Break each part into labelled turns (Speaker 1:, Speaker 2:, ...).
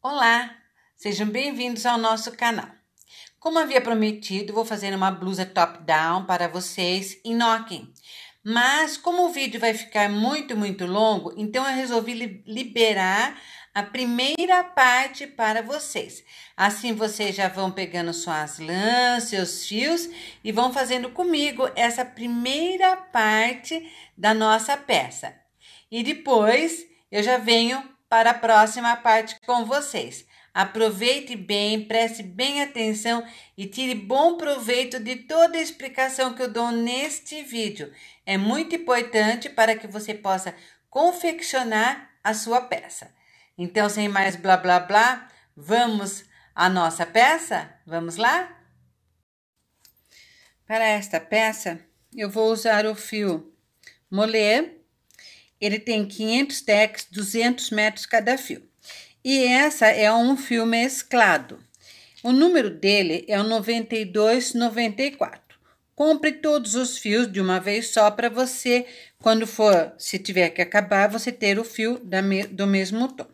Speaker 1: Olá, sejam bem-vindos ao nosso canal. Como havia prometido, vou fazer uma blusa top-down para vocês em Nokin. Mas como o vídeo vai ficar muito, muito longo, então eu resolvi liberar a primeira parte para vocês. Assim vocês já vão pegando suas lãs, seus fios e vão fazendo comigo essa primeira parte da nossa peça. E depois eu já venho para a próxima parte com vocês. Aproveite bem, preste bem atenção e tire bom proveito de toda a explicação que eu dou neste vídeo. É muito importante para que você possa confeccionar a sua peça. Então, sem mais blá blá blá, vamos à nossa peça? Vamos lá? Para esta peça, eu vou usar o fio Moler ele tem 500 decks, 200 metros cada fio. E essa é um fio mesclado. O número dele é o 9294. Compre todos os fios de uma vez só para você, quando for, se tiver que acabar, você ter o fio da, do mesmo tom.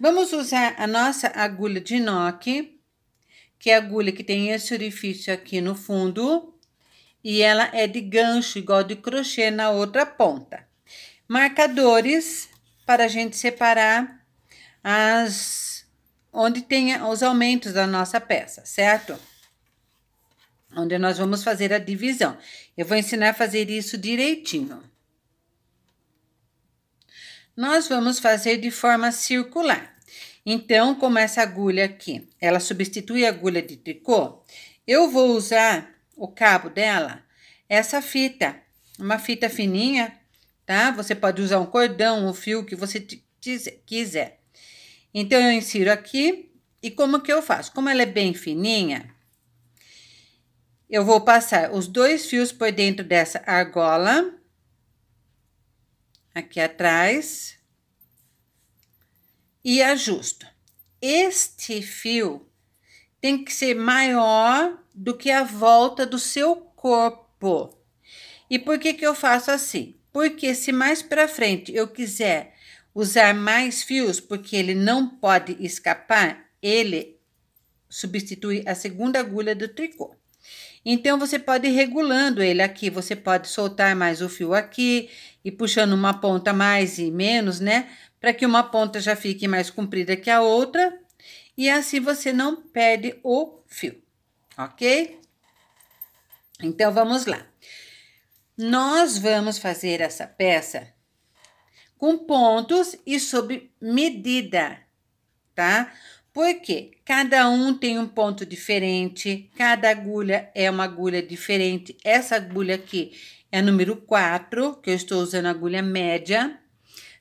Speaker 1: Vamos usar a nossa agulha de noque, que é a agulha que tem esse orifício aqui no fundo, e ela é de gancho, igual de crochê na outra ponta marcadores para a gente separar as onde tem os aumentos da nossa peça, certo? Onde nós vamos fazer a divisão. Eu vou ensinar a fazer isso direitinho. Nós vamos fazer de forma circular. Então, como essa agulha aqui, ela substitui a agulha de tricô, eu vou usar o cabo dela, essa fita, uma fita fininha, tá? Você pode usar um cordão, um fio, que você quiser. Então, eu insiro aqui. E como que eu faço? Como ela é bem fininha, eu vou passar os dois fios por dentro dessa argola. Aqui atrás. E ajusto. Este fio tem que ser maior do que a volta do seu corpo. E por que que eu faço assim? porque se mais para frente eu quiser usar mais fios, porque ele não pode escapar, ele substitui a segunda agulha do tricô. Então você pode ir regulando ele aqui, você pode soltar mais o fio aqui e puxando uma ponta mais e menos, né? Para que uma ponta já fique mais comprida que a outra, e assim você não perde o fio, ok? Então vamos lá. Nós vamos fazer essa peça com pontos e sob medida, tá? Porque cada um tem um ponto diferente, cada agulha é uma agulha diferente. Essa agulha aqui é a número 4, que eu estou usando agulha média.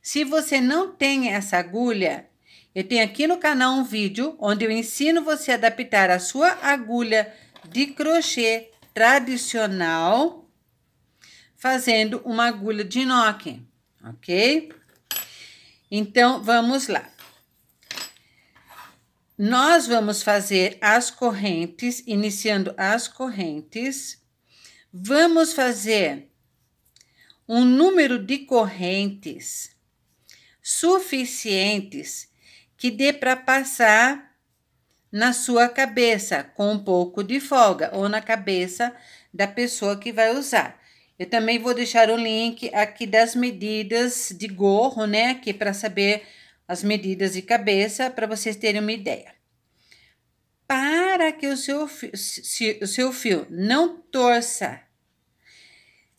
Speaker 1: Se você não tem essa agulha, eu tenho aqui no canal um vídeo onde eu ensino você a adaptar a sua agulha de crochê tradicional fazendo uma agulha de noque, ok? Então, vamos lá. Nós vamos fazer as correntes, iniciando as correntes. Vamos fazer um número de correntes suficientes que dê para passar na sua cabeça com um pouco de folga ou na cabeça da pessoa que vai usar. Eu também vou deixar o link aqui das medidas de gorro, né? Aqui para saber as medidas de cabeça, para vocês terem uma ideia. Para que o seu, fio, se, o seu fio não torça,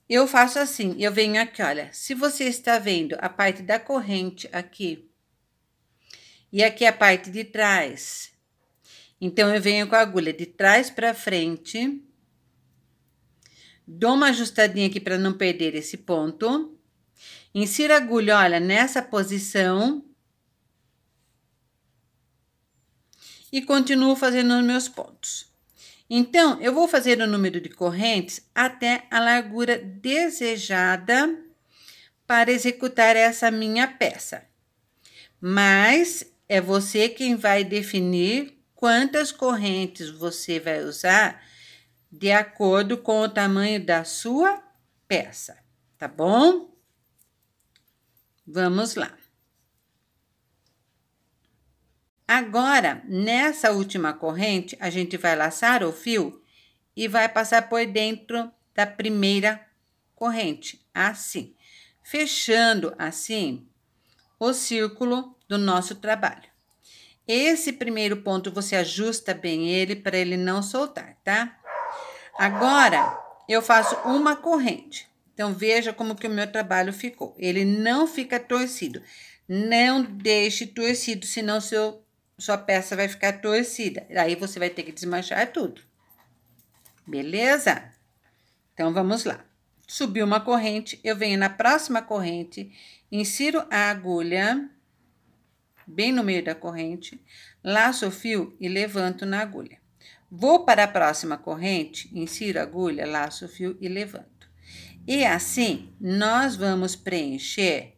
Speaker 1: eu faço assim, eu venho aqui, olha. Se você está vendo a parte da corrente aqui, e aqui a parte de trás, então, eu venho com a agulha de trás para frente Dou uma ajustadinha aqui para não perder esse ponto. Insira a agulha, olha, nessa posição. E continuo fazendo os meus pontos. Então, eu vou fazer o número de correntes até a largura desejada para executar essa minha peça. Mas é você quem vai definir quantas correntes você vai usar de acordo com o tamanho da sua peça, tá bom? Vamos lá. Agora, nessa última corrente, a gente vai laçar o fio e vai passar por dentro da primeira corrente, assim, fechando assim o círculo do nosso trabalho. Esse primeiro ponto você ajusta bem ele para ele não soltar, tá? Agora, eu faço uma corrente. Então, veja como que o meu trabalho ficou. Ele não fica torcido. Não deixe torcido, senão seu, sua peça vai ficar torcida. Aí você vai ter que desmanchar tudo. Beleza? Então, vamos lá. Subi uma corrente, eu venho na próxima corrente, insiro a agulha bem no meio da corrente, laço o fio e levanto na agulha. Vou para a próxima corrente, insiro agulha, laço fio e levanto. E assim nós vamos preencher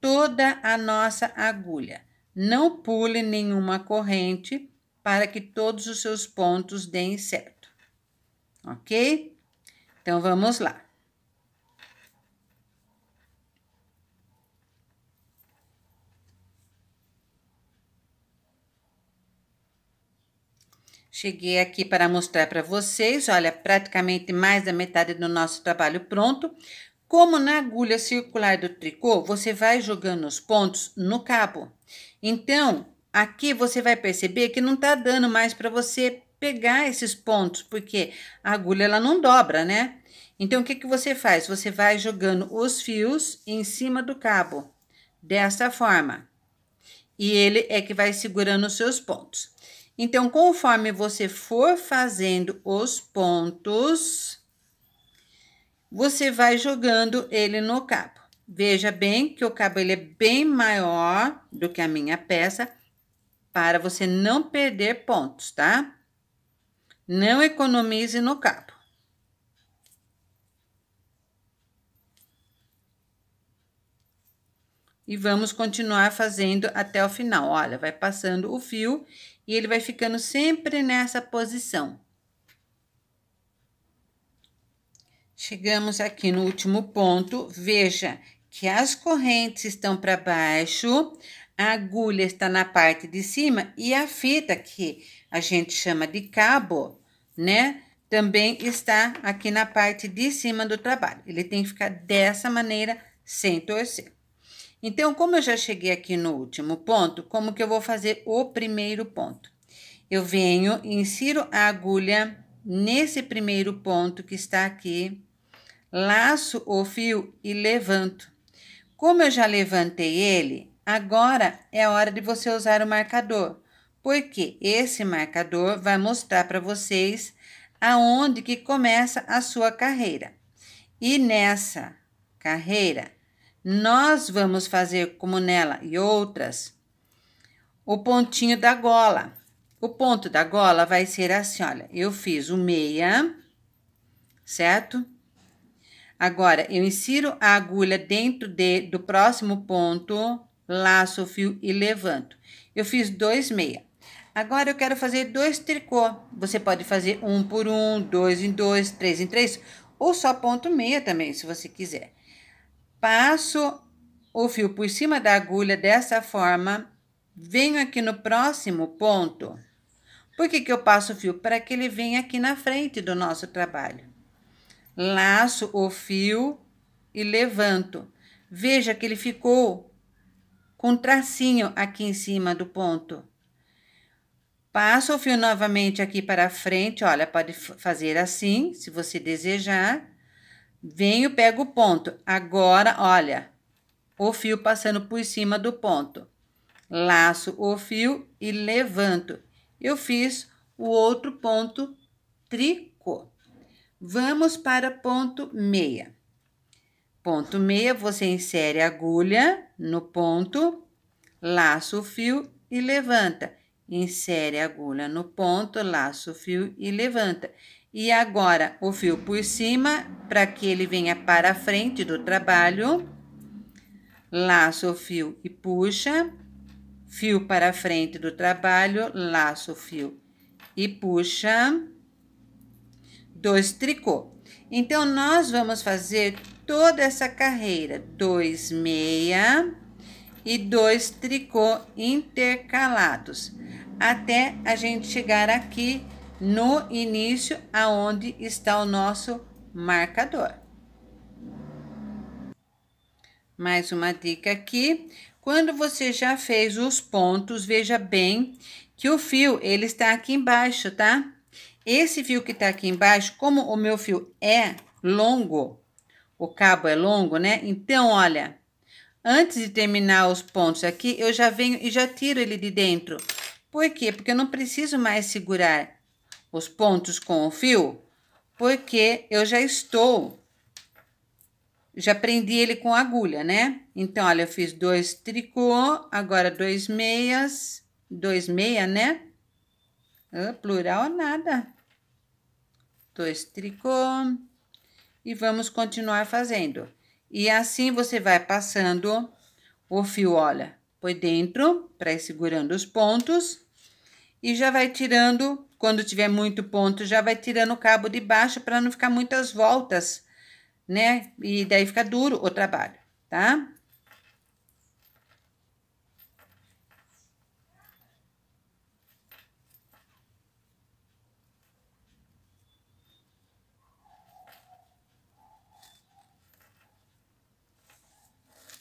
Speaker 1: toda a nossa agulha. Não pule nenhuma corrente para que todos os seus pontos deem certo. Ok? Então vamos lá. Cheguei aqui para mostrar para vocês, olha, praticamente mais da metade do nosso trabalho pronto. Como na agulha circular do tricô, você vai jogando os pontos no cabo. Então, aqui você vai perceber que não tá dando mais para você pegar esses pontos, porque a agulha ela não dobra, né? Então, o que, que você faz? Você vai jogando os fios em cima do cabo, dessa forma. E ele é que vai segurando os seus pontos. Então, conforme você for fazendo os pontos, você vai jogando ele no cabo. Veja bem que o cabo ele é bem maior do que a minha peça, para você não perder pontos, tá? Não economize no cabo. e vamos continuar fazendo até o final. Olha, vai passando o fio e ele vai ficando sempre nessa posição. Chegamos aqui no último ponto, veja que as correntes estão para baixo, a agulha está na parte de cima e a fita, que a gente chama de cabo, né? Também está aqui na parte de cima do trabalho. Ele tem que ficar dessa maneira, sem torcer. Então, como eu já cheguei aqui no último ponto, como que eu vou fazer o primeiro ponto? Eu venho, insiro a agulha nesse primeiro ponto que está aqui, laço o fio e levanto. Como eu já levantei ele, agora é hora de você usar o marcador, porque esse marcador vai mostrar para vocês aonde que começa a sua carreira. E nessa carreira, nós vamos fazer como nela e outras o pontinho da gola. O ponto da gola vai ser assim, olha, eu fiz o meia, certo? Agora, eu insiro a agulha dentro de, do próximo ponto, laço o fio e levanto. Eu fiz dois meia. Agora, eu quero fazer dois tricô. Você pode fazer um por um, dois em dois, três em três, ou só ponto meia também, se você quiser. Passo o fio por cima da agulha dessa forma, venho aqui no próximo ponto. Por que, que eu passo o fio? Para que ele venha aqui na frente do nosso trabalho. Laço o fio e levanto. Veja que ele ficou com um tracinho aqui em cima do ponto. Passo o fio novamente aqui para frente, olha, pode fazer assim, se você desejar. Venho, pego o ponto. Agora, olha, o fio passando por cima do ponto. Laço o fio e levanto. Eu fiz o outro ponto tricô. Vamos para ponto meia. Ponto meia, você insere a agulha no ponto, laça o fio e levanta. Insere a agulha no ponto, laça o fio e levanta e agora o fio por cima para que ele venha para a frente do trabalho. Laço o fio e puxa, fio para a frente do trabalho, laço o fio e puxa. Dois tricô. Então, nós vamos fazer toda essa carreira, dois meia e dois tricô intercalados, até a gente chegar aqui no início aonde está o nosso marcador. Mais uma dica aqui, quando você já fez os pontos, veja bem que o fio, ele está aqui embaixo, tá? Esse fio que está aqui embaixo, como o meu fio é longo, o cabo é longo, né? Então, olha, antes de terminar os pontos aqui, eu já venho e já tiro ele de dentro. Por quê? Porque eu não preciso mais segurar os pontos com o fio, porque eu já estou, já prendi ele com agulha, né? Então, olha, eu fiz dois tricô, agora dois meias, dois meia, né? Ah, plural nada. Dois tricô. E vamos continuar fazendo. E assim você vai passando o fio, olha, por dentro, para ir segurando os pontos. E já vai tirando quando tiver muito ponto, já vai tirando o cabo de baixo para não ficar muitas voltas, né? E daí fica duro o trabalho, tá?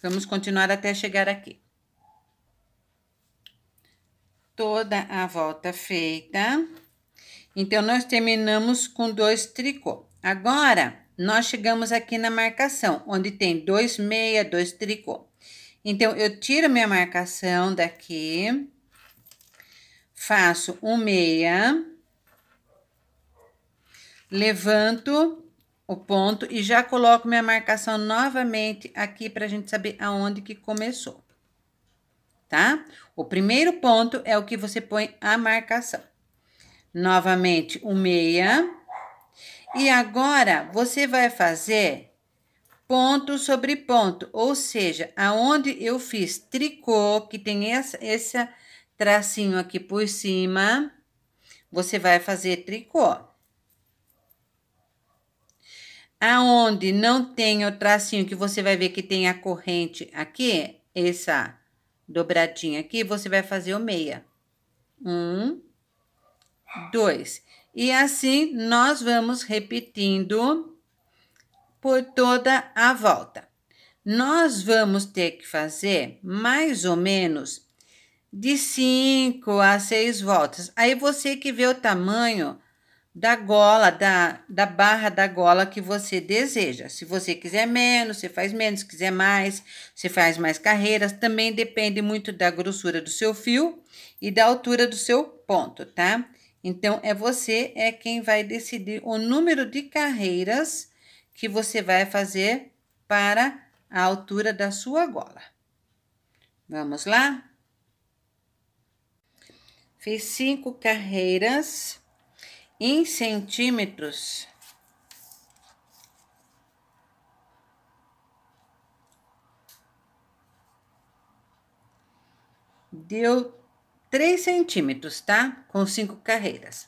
Speaker 1: Vamos continuar até chegar aqui. Toda a volta feita. Então, nós terminamos com dois tricô. Agora, nós chegamos aqui na marcação, onde tem dois meia, dois tricô. Então, eu tiro minha marcação daqui, faço um meia, levanto o ponto e já coloco minha marcação novamente aqui para a gente saber aonde que começou, tá? O primeiro ponto é o que você põe a marcação. Novamente, o meia. E agora, você vai fazer ponto sobre ponto. Ou seja, aonde eu fiz tricô, que tem essa, esse tracinho aqui por cima, você vai fazer tricô. Aonde não tem o tracinho, que você vai ver que tem a corrente aqui, essa dobradinha aqui, você vai fazer o meia. Um, dois. E assim nós vamos repetindo por toda a volta. Nós vamos ter que fazer mais ou menos de cinco a seis voltas. Aí você que vê o tamanho da gola, da, da barra da gola que você deseja. Se você quiser menos, você faz menos, se quiser mais, você faz mais carreiras. Também depende muito da grossura do seu fio e da altura do seu ponto, tá? Então, é você é quem vai decidir o número de carreiras que você vai fazer para a altura da sua gola. Vamos lá? Fiz cinco carreiras em centímetros. Deu 3 centímetros, tá? Com cinco carreiras.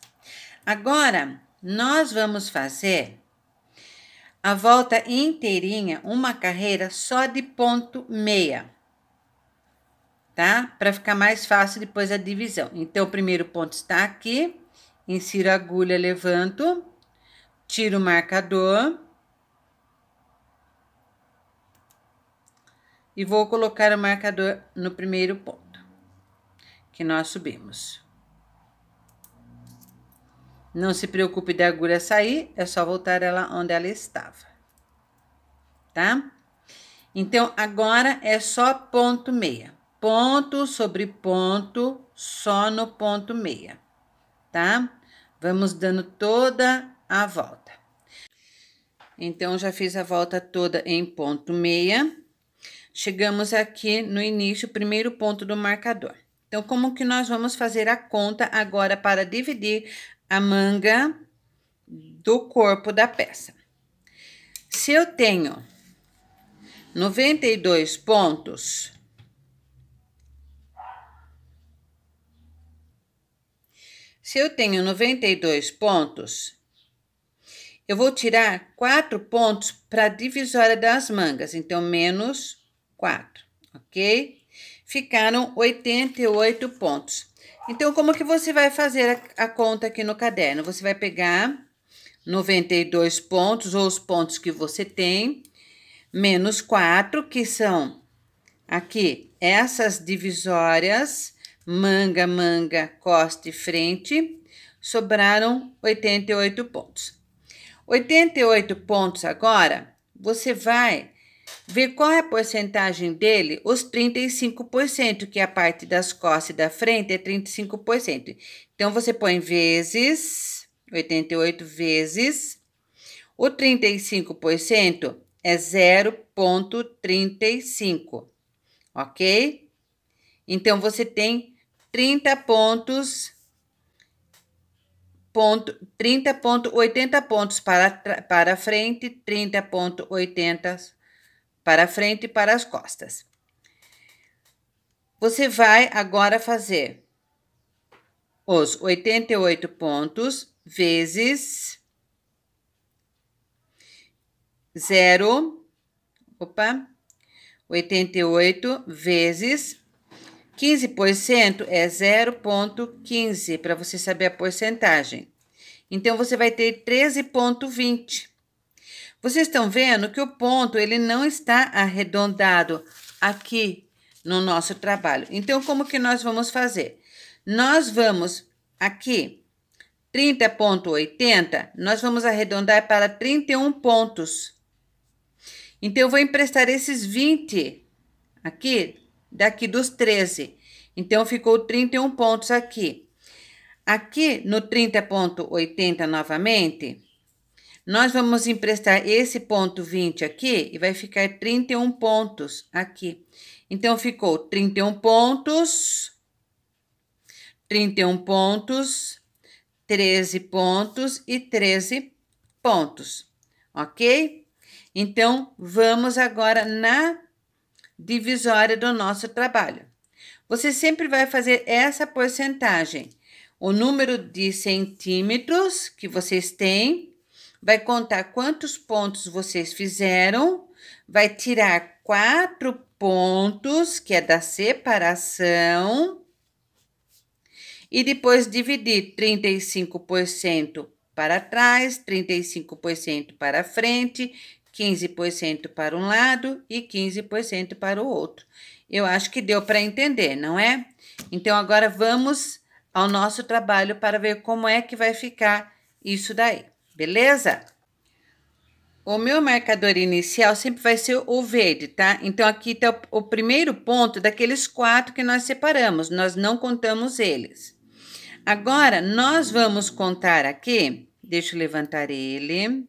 Speaker 1: Agora, nós vamos fazer a volta inteirinha, uma carreira só de ponto meia, tá? Para ficar mais fácil depois a divisão. Então, o primeiro ponto está aqui, insiro a agulha, levanto, tiro o marcador. E vou colocar o marcador no primeiro ponto que nós subimos. Não se preocupe da agulha sair, é só voltar ela onde ela estava. Tá? Então, agora é só ponto meia. Ponto sobre ponto, só no ponto meia, tá? Vamos dando toda a volta. Então, já fiz a volta toda em ponto meia. Chegamos aqui no início, primeiro ponto do marcador. Então, como que nós vamos fazer a conta agora para dividir a manga do corpo da peça? Se eu tenho 92 pontos, se eu tenho 92 pontos, eu vou tirar 4 pontos para a divisória das mangas, então menos 4, ok? ficaram 88 pontos. Então, como que você vai fazer a, a conta aqui no caderno? Você vai pegar 92 pontos, ou os pontos que você tem, menos 4, que são aqui essas divisórias, manga, manga, costa e frente, sobraram 88 pontos. 88 pontos agora, você vai Ver qual é a porcentagem dele, os 35%, que é a parte das costas e da frente é 35%. Então, você põe vezes, 88 vezes, o 35% é 0,35, ok? Então, você tem 30 pontos ponto, 30 ponto, 80 pontos para, para frente, 30 ponto, 80 para frente e para as costas. Você vai agora fazer os 88 pontos vezes 0, opa, 88 vezes 15% é 0,15 para você saber a porcentagem. Então, você vai ter 13,20. Vocês estão vendo que o ponto ele não está arredondado aqui no nosso trabalho. Então, como que nós vamos fazer? Nós vamos aqui, 30.80, nós vamos arredondar para 31 pontos. Então, eu vou emprestar esses 20 aqui, daqui dos 13. Então, ficou 31 pontos aqui. Aqui no 30.80 novamente, nós vamos emprestar esse ponto 20 aqui e vai ficar 31 pontos aqui. Então, ficou 31 pontos, 31 pontos, 13 pontos e 13 pontos, ok? Então, vamos agora na divisória do nosso trabalho. Você sempre vai fazer essa porcentagem. O número de centímetros que vocês têm vai contar quantos pontos vocês fizeram, vai tirar quatro pontos, que é da separação, e depois dividir 35% para trás, 35% para frente, 15% para um lado e 15% para o outro. Eu acho que deu para entender, não é? Então, agora vamos ao nosso trabalho para ver como é que vai ficar isso daí beleza? O meu marcador inicial sempre vai ser o verde, tá? Então, aqui está o primeiro ponto daqueles quatro que nós separamos, nós não contamos eles. Agora, nós vamos contar aqui, deixa eu levantar ele.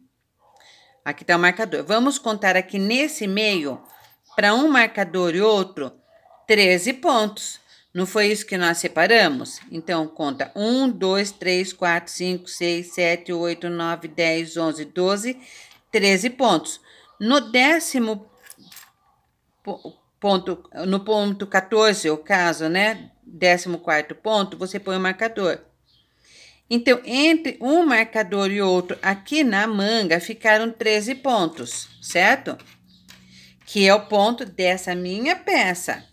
Speaker 1: Aqui está o marcador. Vamos contar aqui nesse meio, para um marcador e outro, 13 pontos. Não foi isso que nós separamos? Então, conta 1, 2, 3, 4, 5, 6, 7, 8, 9, 10, 11, 12, 13 pontos. No décimo ponto, no ponto 14, o caso, né? Décimo quarto ponto, você põe o marcador. Então, entre um marcador e outro, aqui na manga, ficaram 13 pontos, certo? Que é o ponto dessa minha peça.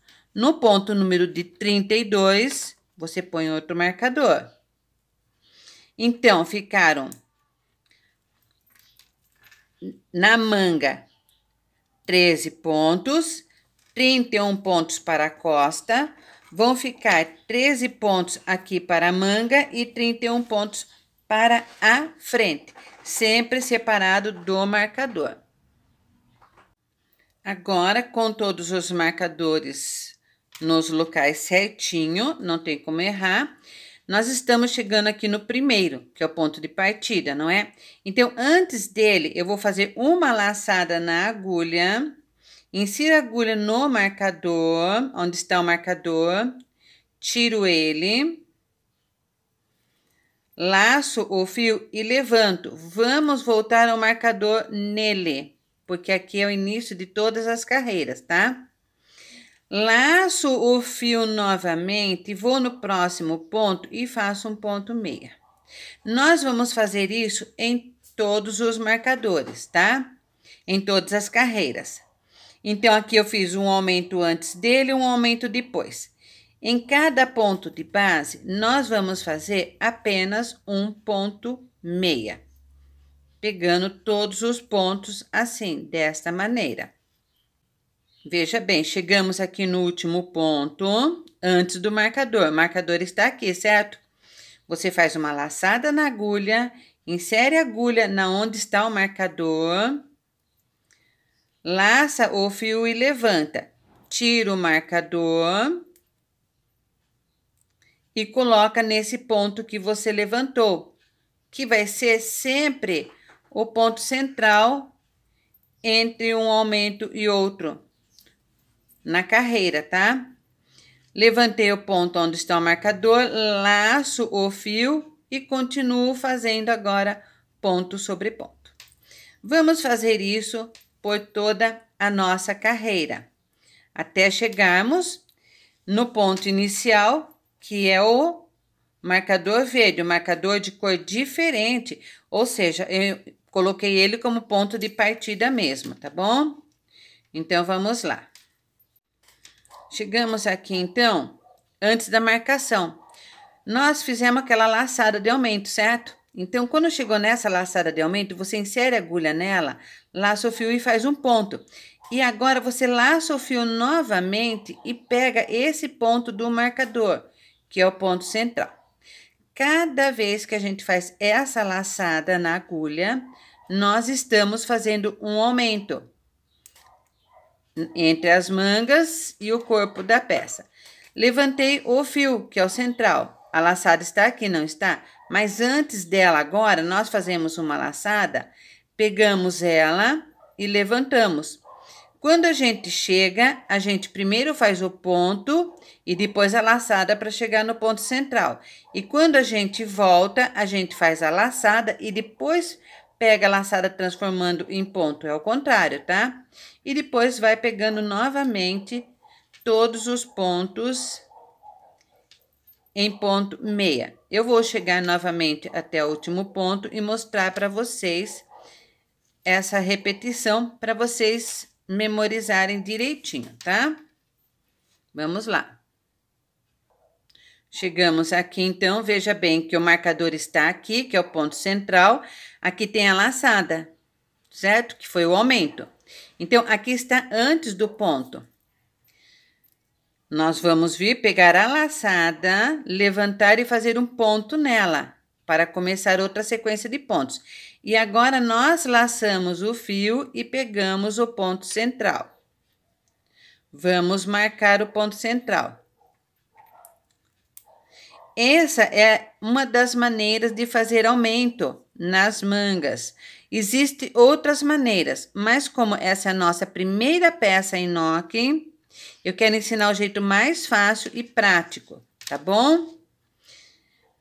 Speaker 1: No ponto número de 32, você põe outro marcador. Então, ficaram na manga 13 pontos, 31 pontos para a costa, vão ficar 13 pontos aqui para a manga e 31 pontos para a frente, sempre separado do marcador. Agora, com todos os marcadores nos locais certinho, não tem como errar. Nós estamos chegando aqui no primeiro, que é o ponto de partida, não é? Então, antes dele, eu vou fazer uma laçada na agulha, insiro a agulha no marcador, onde está o marcador, tiro ele, laço o fio e levanto. Vamos voltar ao marcador nele, porque aqui é o início de todas as carreiras, tá? Laço o fio novamente, vou no próximo ponto e faço um ponto meia. Nós vamos fazer isso em todos os marcadores, tá? Em todas as carreiras. Então, aqui eu fiz um aumento antes dele, um aumento depois. Em cada ponto de base, nós vamos fazer apenas um ponto meia. Pegando todos os pontos assim, desta maneira. Veja bem, chegamos aqui no último ponto, antes do marcador. O marcador está aqui, certo? Você faz uma laçada na agulha, insere a agulha na onde está o marcador, laça o fio e levanta. Tira o marcador e coloca nesse ponto que você levantou, que vai ser sempre o ponto central entre um aumento e outro na carreira, tá? Levantei o ponto onde está o marcador, laço o fio e continuo fazendo agora ponto sobre ponto. Vamos fazer isso por toda a nossa carreira, até chegarmos no ponto inicial, que é o marcador verde, o marcador de cor diferente, ou seja, eu coloquei ele como ponto de partida mesmo, tá bom? Então, vamos lá chegamos aqui então, antes da marcação. Nós fizemos aquela laçada de aumento, certo? Então, quando chegou nessa laçada de aumento, você insere a agulha nela, laça o fio e faz um ponto. E agora você laça o fio novamente e pega esse ponto do marcador, que é o ponto central. Cada vez que a gente faz essa laçada na agulha, nós estamos fazendo um aumento entre as mangas e o corpo da peça. Levantei o fio, que é o central. A laçada está aqui, não está? Mas antes dela, agora, nós fazemos uma laçada, pegamos ela e levantamos. Quando a gente chega, a gente primeiro faz o ponto e depois a laçada para chegar no ponto central. E quando a gente volta, a gente faz a laçada e depois pega a laçada transformando em ponto, é o contrário, tá? E depois vai pegando novamente todos os pontos em ponto meia. Eu vou chegar novamente até o último ponto e mostrar para vocês essa repetição para vocês memorizarem direitinho, tá? Vamos lá. Chegamos aqui, então, veja bem que o marcador está aqui, que é o ponto central. Aqui tem a laçada, certo? Que foi o aumento. Então, aqui está antes do ponto. Nós vamos vir pegar a laçada, levantar e fazer um ponto nela para começar outra sequência de pontos. E agora nós laçamos o fio e pegamos o ponto central. Vamos marcar o ponto central. Essa é uma das maneiras de fazer aumento nas mangas. Existem outras maneiras, mas como essa é a nossa primeira peça em noque eu quero ensinar o jeito mais fácil e prático, tá bom?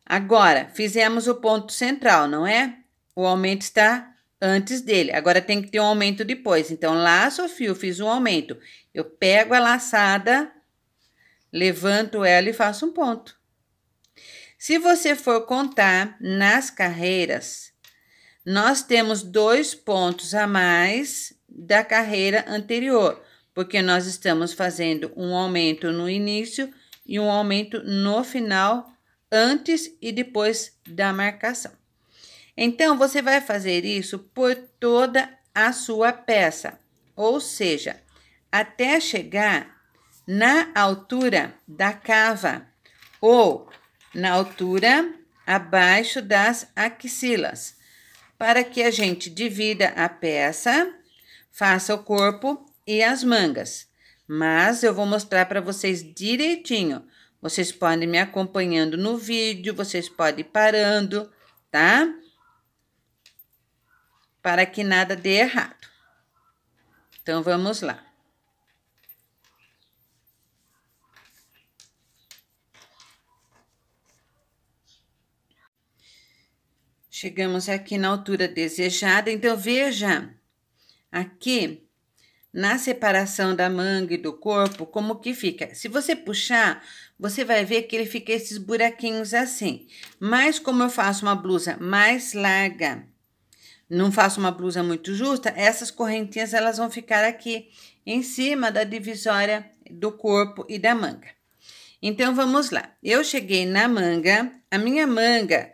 Speaker 1: Agora, fizemos o ponto central, não é? O aumento está antes dele. Agora tem que ter um aumento depois. Então, laço o fio, fiz um aumento. Eu pego a laçada, levanto ela e faço um ponto. Se você for contar nas carreiras, nós temos dois pontos a mais da carreira anterior, porque nós estamos fazendo um aumento no início e um aumento no final, antes e depois da marcação. Então, você vai fazer isso por toda a sua peça, ou seja, até chegar na altura da cava ou na altura abaixo das axilas para que a gente divida a peça, faça o corpo e as mangas. Mas eu vou mostrar para vocês direitinho. Vocês podem me acompanhando no vídeo, vocês podem parando, tá? Para que nada dê errado. Então vamos lá. Chegamos aqui na altura desejada, então veja aqui na separação da manga e do corpo como que fica. Se você puxar, você vai ver que ele fica esses buraquinhos assim. Mas como eu faço uma blusa mais larga, não faço uma blusa muito justa, essas correntinhas elas vão ficar aqui em cima da divisória do corpo e da manga. Então vamos lá. Eu cheguei na manga, a minha manga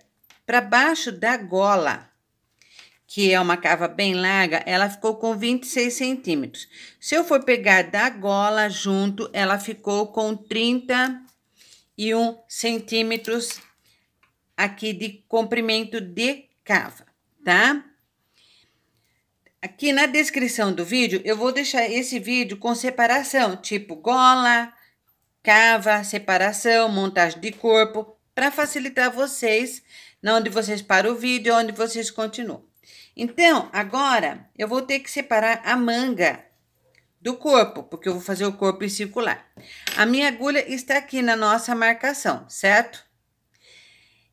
Speaker 1: para baixo da gola, que é uma cava bem larga, ela ficou com 26 centímetros. Se eu for pegar da gola junto, ela ficou com 31 centímetros aqui de comprimento de cava, tá? Aqui na descrição do vídeo, eu vou deixar esse vídeo com separação, tipo gola, cava, separação, montagem de corpo, para facilitar vocês na onde vocês param o vídeo onde vocês continuam. Então, agora eu vou ter que separar a manga do corpo, porque eu vou fazer o corpo em circular. A minha agulha está aqui na nossa marcação, certo?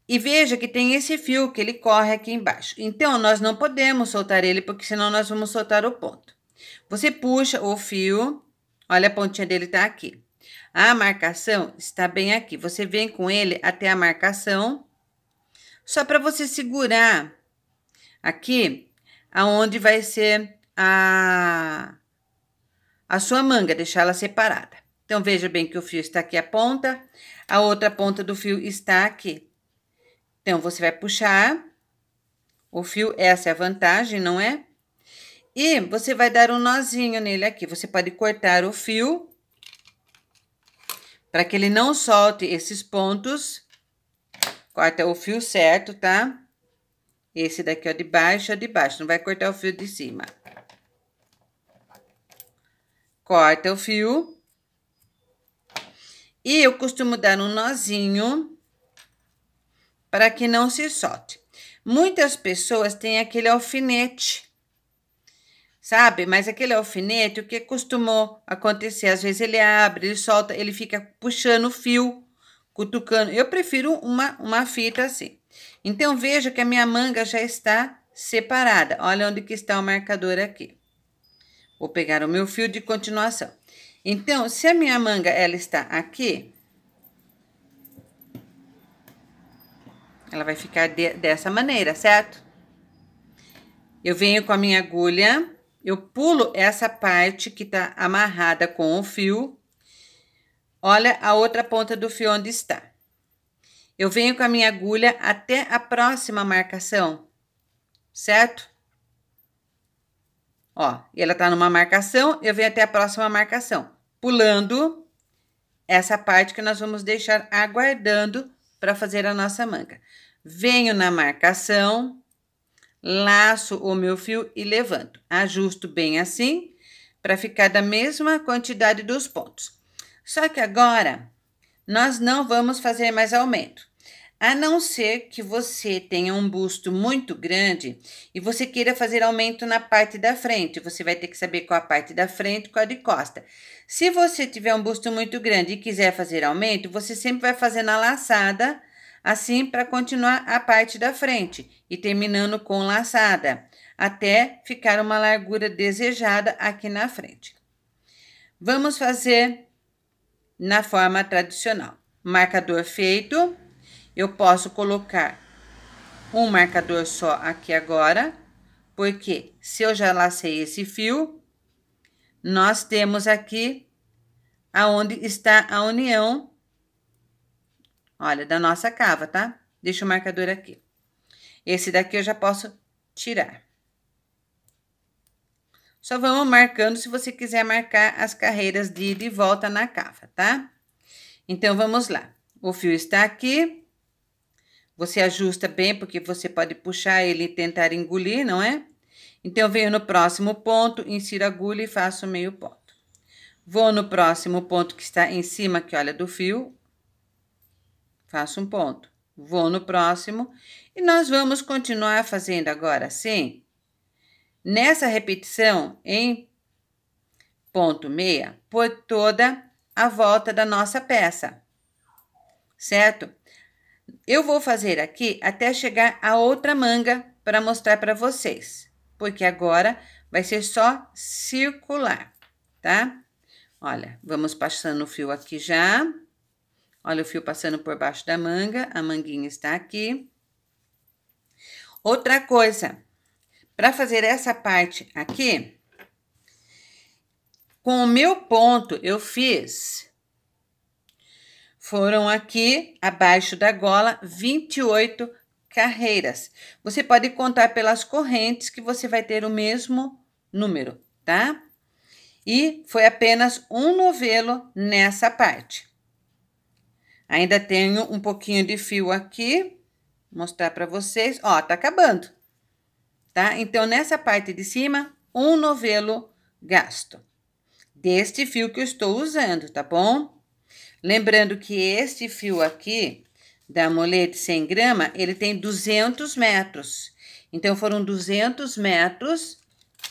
Speaker 1: E veja que tem esse fio que ele corre aqui embaixo. Então, nós não podemos soltar ele, porque senão nós vamos soltar o ponto. Você puxa o fio, olha a pontinha dele tá aqui. A marcação está bem aqui. Você vem com ele até a marcação só para você segurar aqui aonde vai ser a, a sua manga, deixar ela separada. Então, veja bem que o fio está aqui a ponta, a outra ponta do fio está aqui. Então, você vai puxar o fio, essa é a vantagem, não é? E você vai dar um nozinho nele aqui. Você pode cortar o fio para que ele não solte esses pontos Corta o fio certo, tá? Esse daqui, ó, de baixo, ó, de baixo. Não vai cortar o fio de cima. Corta o fio. E eu costumo dar um nozinho para que não se solte. Muitas pessoas têm aquele alfinete, sabe? Mas aquele alfinete, o que costumou acontecer? Às vezes ele abre, ele solta, ele fica puxando o fio cutucando. Eu prefiro uma, uma fita assim. Então, veja que a minha manga já está separada. Olha onde que está o marcador aqui. Vou pegar o meu fio de continuação. Então, se a minha manga ela está aqui, ela vai ficar de, dessa maneira, certo? Eu venho com a minha agulha, eu pulo essa parte que está amarrada com o fio Olha a outra ponta do fio onde está. Eu venho com a minha agulha até a próxima marcação, certo? Ó, e ela tá numa marcação, eu venho até a próxima marcação, pulando essa parte que nós vamos deixar aguardando para fazer a nossa manga. Venho na marcação, laço o meu fio e levanto. Ajusto bem assim, para ficar da mesma quantidade dos pontos. Só que agora nós não vamos fazer mais aumento. A não ser que você tenha um busto muito grande e você queira fazer aumento na parte da frente, você vai ter que saber qual a parte da frente e qual a de costa. Se você tiver um busto muito grande e quiser fazer aumento, você sempre vai fazer na laçada, assim para continuar a parte da frente e terminando com laçada, até ficar uma largura desejada aqui na frente. Vamos fazer na forma tradicional. Marcador feito, eu posso colocar um marcador só aqui agora, porque se eu já lacei esse fio, nós temos aqui aonde está a união, olha, da nossa cava, tá? Deixa o marcador aqui. Esse daqui eu já posso tirar. Só vamos marcando se você quiser marcar as carreiras de ida e volta na cava, tá? Então, vamos lá. O fio está aqui. Você ajusta bem, porque você pode puxar ele e tentar engolir, não é? Então, eu venho no próximo ponto, insiro a agulha e faço meio ponto. Vou no próximo ponto que está em cima, que olha do fio. Faço um ponto. Vou no próximo. E nós vamos continuar fazendo agora assim Nessa repetição, em ponto meia, por toda a volta da nossa peça, certo? Eu vou fazer aqui até chegar a outra manga para mostrar para vocês, porque agora vai ser só circular, tá? Olha, vamos passando o fio aqui já. Olha o fio passando por baixo da manga, a manguinha está aqui. Outra coisa, para fazer essa parte aqui, com o meu ponto eu fiz, foram aqui abaixo da gola 28 carreiras. Você pode contar pelas correntes que você vai ter o mesmo número, tá? E foi apenas um novelo nessa parte. Ainda tenho um pouquinho de fio aqui, mostrar para vocês. Ó, tá acabando tá? Então, nessa parte de cima, um novelo gasto. Deste fio que eu estou usando, tá bom? Lembrando que este fio aqui, da molete 100 grama, ele tem 200 metros. Então, foram 200 metros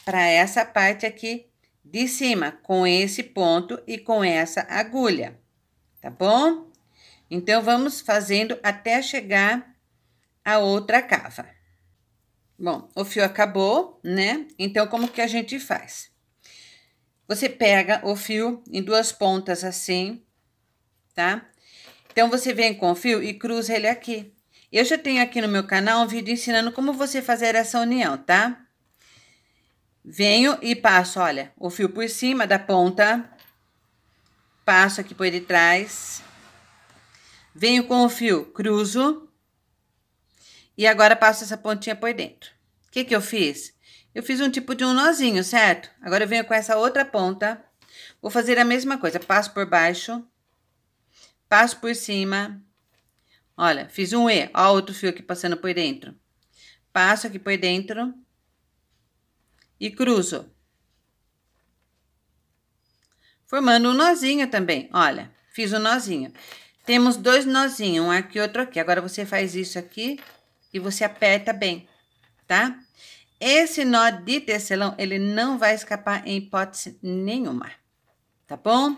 Speaker 1: para essa parte aqui de cima, com esse ponto e com essa agulha, tá bom? Então, vamos fazendo até chegar a outra cava. Bom, o fio acabou, né? Então, como que a gente faz? Você pega o fio em duas pontas assim, tá? Então, você vem com o fio e cruza ele aqui. Eu já tenho aqui no meu canal um vídeo ensinando como você fazer essa união, tá? Venho e passo, olha, o fio por cima da ponta, passo aqui por detrás, venho com o fio, cruzo, e agora passo essa pontinha por dentro. O que, que eu fiz? Eu fiz um tipo de um nozinho, certo? Agora eu venho com essa outra ponta. Vou fazer a mesma coisa. Passo por baixo. Passo por cima. Olha, fiz um E. Ó, outro fio aqui passando por dentro. Passo aqui por dentro. E cruzo. Formando um nozinho também. Olha, fiz um nozinho. Temos dois nozinhos, um aqui e outro aqui. Agora, você faz isso aqui e você aperta bem, tá? Esse nó de tecelão, ele não vai escapar em hipótese nenhuma, tá bom?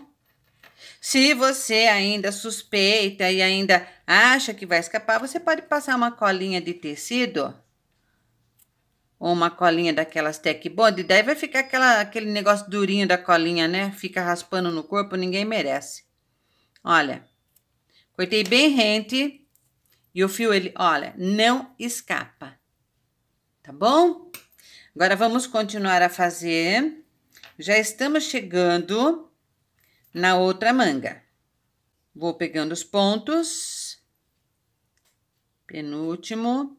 Speaker 1: Se você ainda suspeita e ainda acha que vai escapar, você pode passar uma colinha de tecido ou uma colinha daquelas Tech Bond, daí vai ficar aquela, aquele negócio durinho da colinha, né? Fica raspando no corpo, ninguém merece. Olha, cortei bem rente, e o fio, ele, olha, não escapa. Tá bom? Agora, vamos continuar a fazer. Já estamos chegando na outra manga. Vou pegando os pontos. Penúltimo.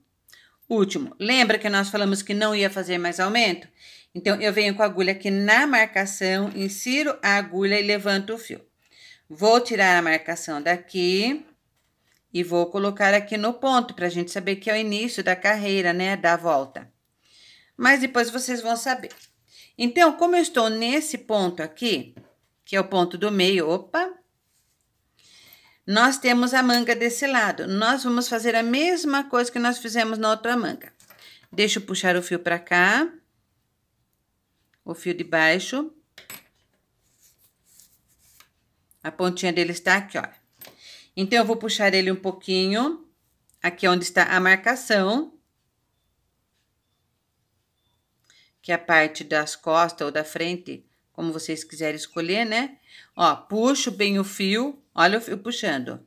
Speaker 1: Último. Lembra que nós falamos que não ia fazer mais aumento? Então, eu venho com a agulha aqui na marcação, insiro a agulha e levanto o fio. Vou tirar a marcação daqui. E vou colocar aqui no ponto para a gente saber que é o início da carreira, né? Da volta. Mas depois vocês vão saber. Então, como eu estou nesse ponto aqui, que é o ponto do meio, opa, nós temos a manga desse lado. Nós vamos fazer a mesma coisa que nós fizemos na outra manga. Deixa eu puxar o fio para cá, o fio de baixo. A pontinha dele está aqui, olha. Então, eu vou puxar ele um pouquinho, aqui onde está a marcação, que é a parte das costas ou da frente, como vocês quiserem escolher, né? Ó, puxo bem o fio, olha o fio puxando.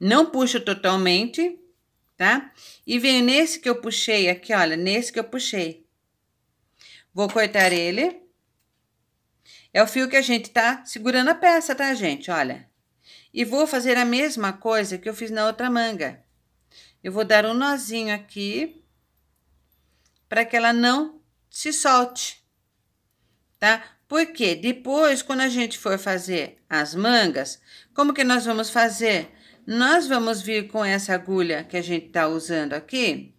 Speaker 1: Não puxo totalmente, tá? E venho nesse que eu puxei aqui, olha, nesse que eu puxei. Vou cortar ele. É o fio que a gente tá segurando a peça, tá, gente? Olha. E vou fazer a mesma coisa que eu fiz na outra manga. Eu vou dar um nozinho aqui para que ela não se solte, tá? Porque depois, quando a gente for fazer as mangas, como que nós vamos fazer? Nós vamos vir com essa agulha que a gente tá usando aqui.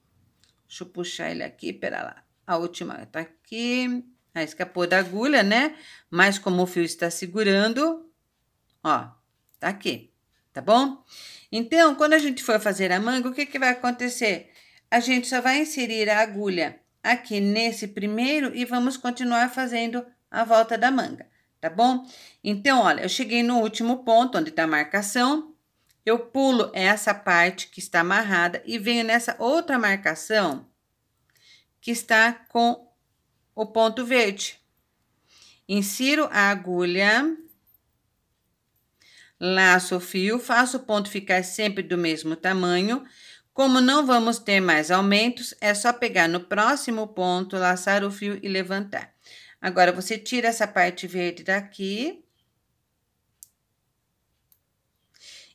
Speaker 1: Deixa eu puxar ele aqui, pera lá. A última tá aqui. Aí ah, escapou da agulha, né? Mas como o fio está segurando, ó, Tá aqui, tá bom? Então, quando a gente for fazer a manga, o que, que vai acontecer? A gente só vai inserir a agulha aqui nesse primeiro e vamos continuar fazendo a volta da manga, tá bom? Então, olha, eu cheguei no último ponto, onde tá a marcação, eu pulo essa parte que está amarrada e venho nessa outra marcação que está com o ponto verde. Insiro a agulha Laço o fio, faço o ponto ficar sempre do mesmo tamanho. Como não vamos ter mais aumentos, é só pegar no próximo ponto, laçar o fio e levantar. Agora, você tira essa parte verde daqui.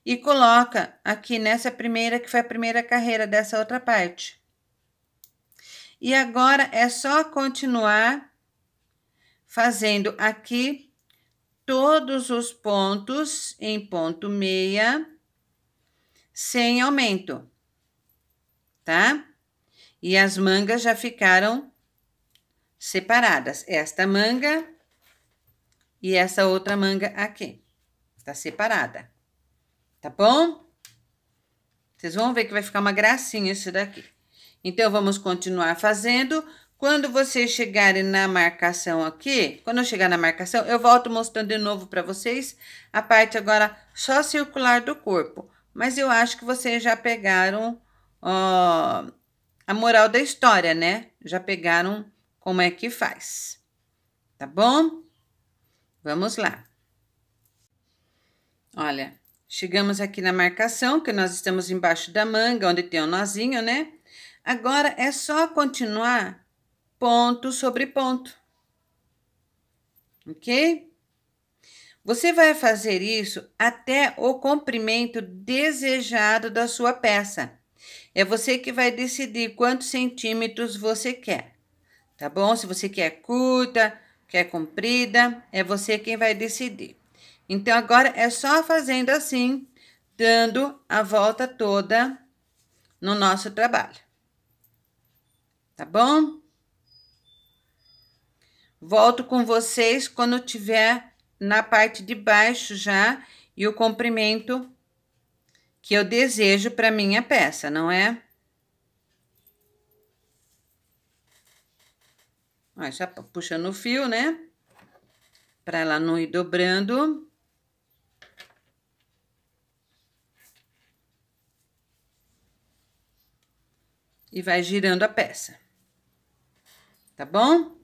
Speaker 1: E coloca aqui nessa primeira, que foi a primeira carreira dessa outra parte. E agora, é só continuar fazendo aqui todos os pontos em ponto meia sem aumento, tá? E as mangas já ficaram separadas. Esta manga e essa outra manga aqui. Tá separada. Tá bom? Vocês vão ver que vai ficar uma gracinha isso daqui. Então, vamos continuar fazendo quando vocês chegarem na marcação aqui, quando eu chegar na marcação, eu volto mostrando de novo para vocês a parte agora só circular do corpo. Mas eu acho que vocês já pegaram ó, a moral da história, né? Já pegaram como é que faz. Tá bom? Vamos lá. Olha, chegamos aqui na marcação, que nós estamos embaixo da manga, onde tem um nozinho, né? Agora é só continuar ponto sobre ponto. Ok? Você vai fazer isso até o comprimento desejado da sua peça. É você que vai decidir quantos centímetros você quer, tá bom? Se você quer curta, quer comprida, é você quem vai decidir. Então, agora é só fazendo assim, dando a volta toda no nosso trabalho. Tá bom? Volto com vocês quando tiver na parte de baixo já e o comprimento que eu desejo para minha peça, não é? Ó, já puxando o fio, né? Para ela não ir dobrando. E vai girando a peça. Tá bom?